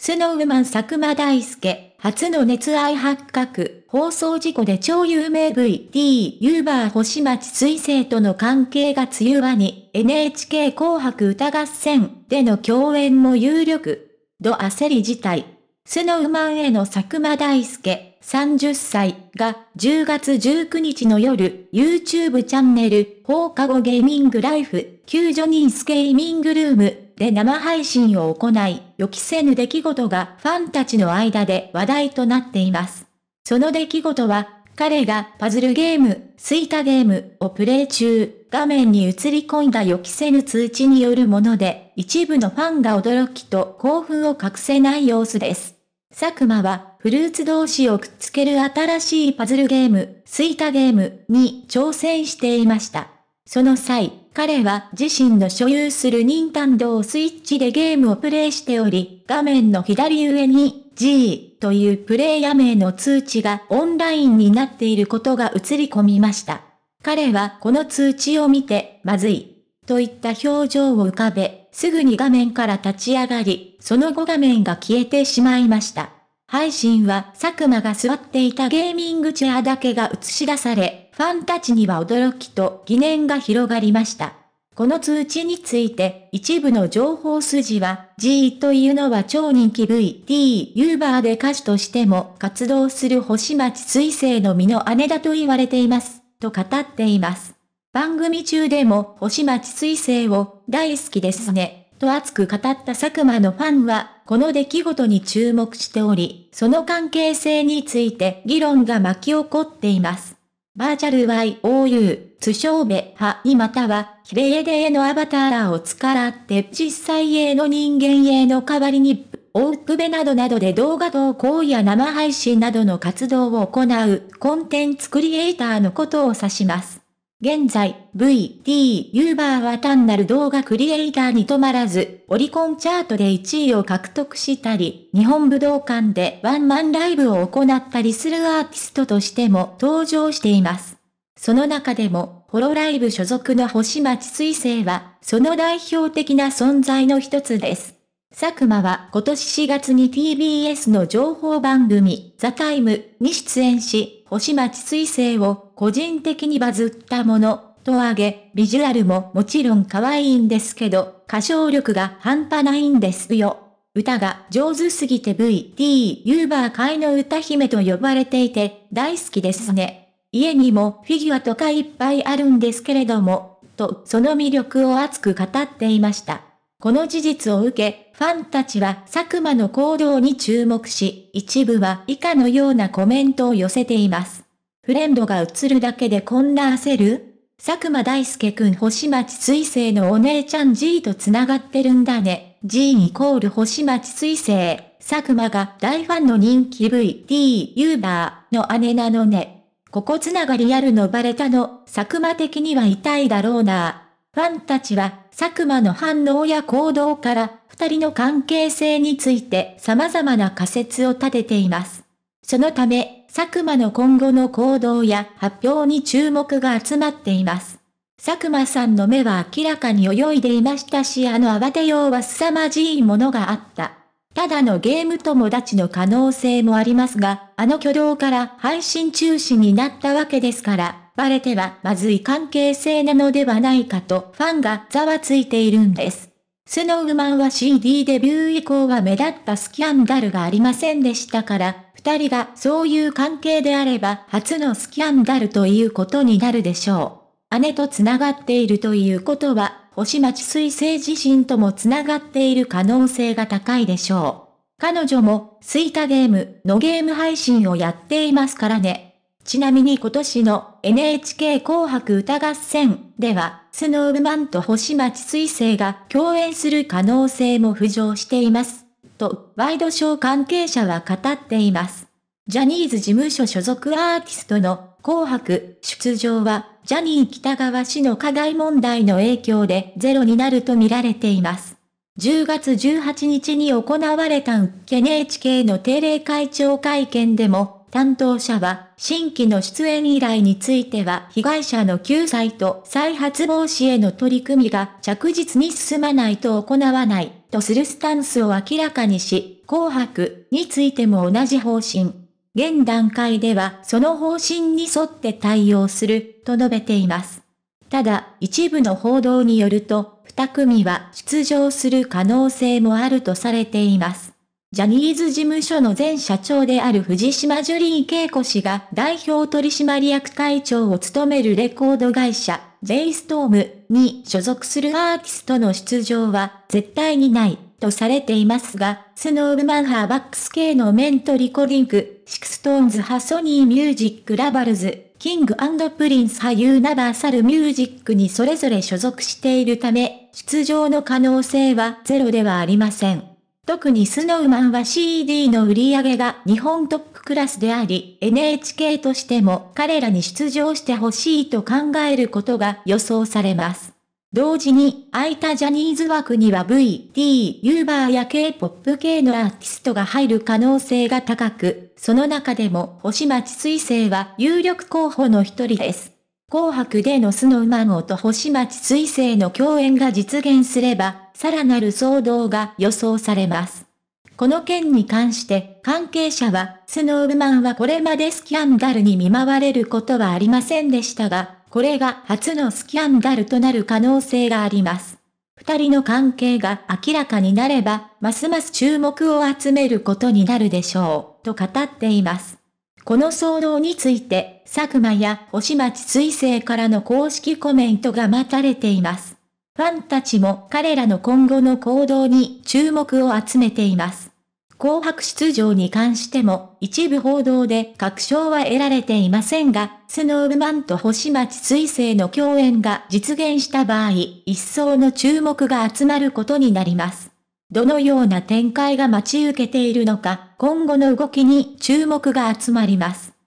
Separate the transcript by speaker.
Speaker 1: スノーマン佐久間大介、初の熱愛発覚、放送事故で超有名 VT u b バー星町水星との関係が強和に、NHK 紅白歌合戦での共演も有力。ド焦り自体。スノーマンへの佐久間大介、30歳が10月19日の夜、YouTube チャンネル、放課後ゲーミングライフ、救助人スケーミングルームで生配信を行い、予期せぬ出来事がファンたちの間で話題となっています。その出来事は、彼がパズルゲーム、スイタゲームをプレイ中、画面に映り込んだ予期せぬ通知によるもので、一部のファンが驚きと興奮を隠せない様子です。佐久間は、フルーツ同士をくっつける新しいパズルゲーム、スイタゲームに挑戦していました。その際、彼は自身の所有する任天堂スイッチでゲームをプレイしており、画面の左上に G というプレイヤー名の通知がオンラインになっていることが映り込みました。彼はこの通知を見て、まずい、といった表情を浮かべ、すぐに画面から立ち上がり、その後画面が消えてしまいました。配信は佐久間が座っていたゲーミングチェアだけが映し出され、ファンたちには驚きと疑念が広がりました。この通知について、一部の情報筋は、G というのは超人気 VT ユーバーで歌手としても活動する星町水星の実の姉だと言われています、と語っています。番組中でも星町水星を大好きですね、と熱く語った佐久間のファンは、この出来事に注目しており、その関係性について議論が巻き起こっています。バーチャル YOU、通称ベハイまたは、キレエデへのアバターを使って、実際への人間への代わりに、オープベなどなどで動画投稿や生配信などの活動を行う、コンテンツクリエイターのことを指します。現在、VT u b e r は単なる動画クリエイターに止まらず、オリコンチャートで1位を獲得したり、日本武道館でワンマンライブを行ったりするアーティストとしても登場しています。その中でも、ホロライブ所属の星町水星は、その代表的な存在の一つです。佐久間は今年4月に TBS の情報番組、ザ・タイムに出演し、星町水星を個人的にバズったもの、と挙げ、ビジュアルももちろん可愛いんですけど、歌唱力が半端ないんですよ。歌が上手すぎて VT ユーバー界の歌姫と呼ばれていて、大好きですね。家にもフィギュアとかいっぱいあるんですけれども、と、その魅力を熱く語っていました。この事実を受け、ファンたちは佐久間の行動に注目し、一部は以下のようなコメントを寄せています。フレンドが映るだけでこんな焦る佐久間大介くん星町水星のお姉ちゃん G と繋がってるんだね。G イコール星町水星。佐久間が大ファンの人気 VT u b バーの姉なのね。ここつながりやるのバレたの、佐久間的には痛いだろうな。ファンたちは佐久間の反応や行動から、二人の関係性について様々な仮説を立てています。そのため、佐久間の今後の行動や発表に注目が集まっています。佐久間さんの目は明らかに泳いでいましたし、あの慌てようは凄まじいものがあった。ただのゲーム友達の可能性もありますが、あの挙動から配信中止になったわけですから、バレてはまずい関係性なのではないかとファンがざわついているんです。スノーマンは CD デビュー以降は目立ったスキャンダルがありませんでしたから、二人がそういう関係であれば初のスキャンダルということになるでしょう。姉と繋がっているということは、星町水星自身とも繋がっている可能性が高いでしょう。彼女も、スイタゲームのゲーム配信をやっていますからね。ちなみに今年の NHK 紅白歌合戦では、スノーブマンと星町水星が共演する可能性も浮上しています。と、ワイドショー関係者は語っています。ジャニーズ事務所所属アーティストの紅白出場は、ジャニー北川氏の課題問題の影響でゼロになると見られています。10月18日に行われた NHK の定例会長会見でも、担当者は、新規の出演依頼については被害者の救済と再発防止への取り組みが着実に進まないと行わない、とするスタンスを明らかにし、紅白についても同じ方針。現段階ではその方針に沿って対応する、と述べています。ただ、一部の報道によると、二組は出場する可能性もあるとされています。ジャニーズ事務所の前社長である藤島ジュリー景子氏が代表取締役会長を務めるレコード会社、j イストームに所属するアーティストの出場は絶対にないとされていますが、スノーブマンハーバックス系のメントリコリンク、シクストーンズ派ソニーミュージックラバルズ、キングプリンス派ユーナバーサルミュージックにそれぞれ所属しているため、出場の可能性はゼロではありません。特にスノーマンは CD の売り上げが日本トップクラスであり、NHK としても彼らに出場してほしいと考えることが予想されます。同時に、空いたジャニーズ枠には VT、Uber や K-POP 系のアーティストが入る可能性が高く、その中でも星町水星は有力候補の一人です。紅白でのスノーマンをと星町水星の共演が実現すれば、さらなる騒動が予想されます。この件に関して関係者は、スノーマンはこれまでスキャンダルに見舞われることはありませんでしたが、これが初のスキャンダルとなる可能性があります。二人の関係が明らかになれば、ますます注目を集めることになるでしょう、と語っています。この騒動について、佐久間や星町水星からの公式コメントが待たれています。ファンたちも彼らの今後の行動に注目を集めています。紅白出場に関しても、一部報道で確証は得られていませんが、スノーマンと星町彗星の共演が実現した場合、一層の注目が集まることになります。どのような展開が待ち受けているのか、今後の動きに注目が集まります。